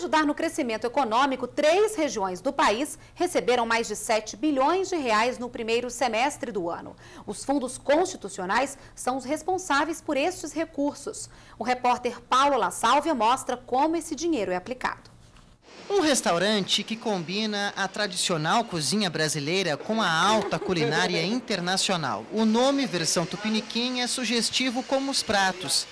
ajudar no crescimento econômico, três regiões do país receberam mais de 7 bilhões de reais no primeiro semestre do ano. Os fundos constitucionais são os responsáveis por estes recursos. O repórter Paulo La Sálvia mostra como esse dinheiro é aplicado. Um restaurante que combina a tradicional cozinha brasileira com a alta culinária internacional. O nome, versão tupiniquim, é sugestivo como os pratos.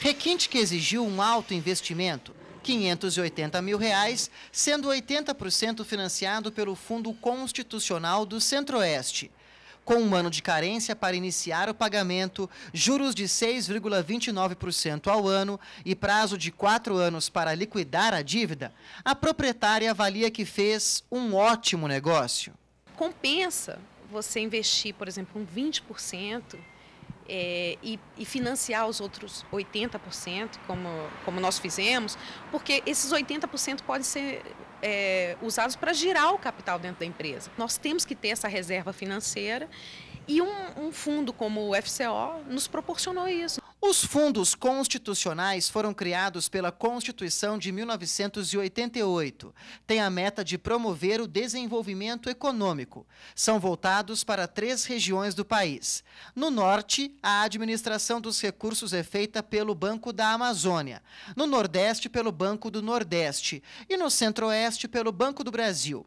Requinte que exigiu um alto investimento. 580 mil reais, sendo 80% financiado pelo Fundo Constitucional do Centro-Oeste. Com um ano de carência para iniciar o pagamento, juros de 6,29% ao ano e prazo de quatro anos para liquidar a dívida, a proprietária avalia que fez um ótimo negócio. Compensa você investir, por exemplo, um 20% é, e, e, financiar os outros 80%, como, como nós fizemos, porque esses 80% podem ser é, usados para girar o capital dentro da empresa. Nós temos que ter essa reserva financeira e um, um fundo como o FCO nos proporcionou isso. Os fundos constitucionais foram criados pela Constituição de 1988. Tem a meta de promover o desenvolvimento econômico. São voltados para três regiões do país. No norte, a administração dos recursos é feita pelo Banco da Amazônia, no nordeste, pelo Banco do Nordeste e no centro-oeste, pelo Banco do Brasil.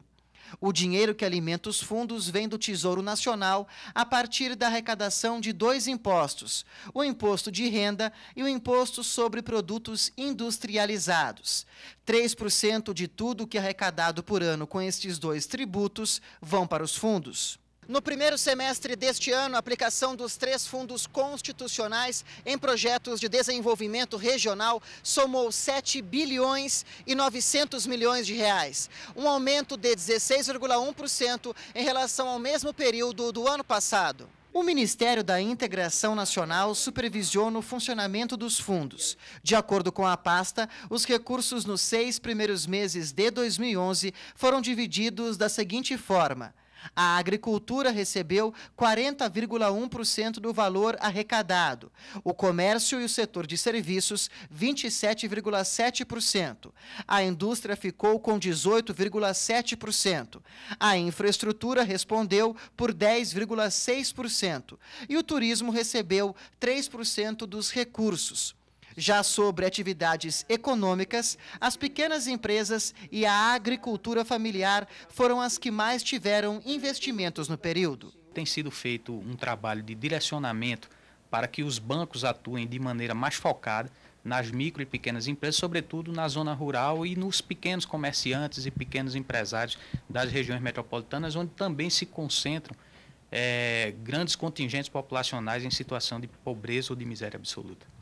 O dinheiro que alimenta os fundos vem do Tesouro Nacional a partir da arrecadação de dois impostos: o imposto de renda e o imposto sobre produtos industrializados. 3% de tudo que é arrecadado por ano com estes dois tributos vão para os fundos. No primeiro semestre deste ano, a aplicação dos três fundos constitucionais em projetos de desenvolvimento regional somou 7 bilhões e 900 milhões de reais, um aumento de 16,1% em relação ao mesmo período do ano passado. O Ministério da Integração Nacional supervisiona o funcionamento dos fundos. De acordo com a pasta, os recursos nos seis primeiros meses de 2011 foram divididos da seguinte forma: a agricultura recebeu 40,1% do valor arrecadado, o comércio e o setor de serviços, 27,7%. A indústria ficou com 18,7%. A infraestrutura respondeu por 10,6%. E o turismo recebeu 3% dos recursos. Já sobre atividades econômicas, as pequenas empresas e a agricultura familiar foram as que mais tiveram investimentos no período. Tem sido feito um trabalho de direcionamento para que os bancos atuem de maneira mais focada nas micro e pequenas empresas, sobretudo na zona rural e nos pequenos comerciantes e pequenos empresários das regiões metropolitanas, onde também se concentram é, grandes contingentes populacionais em situação de pobreza ou de miséria absoluta.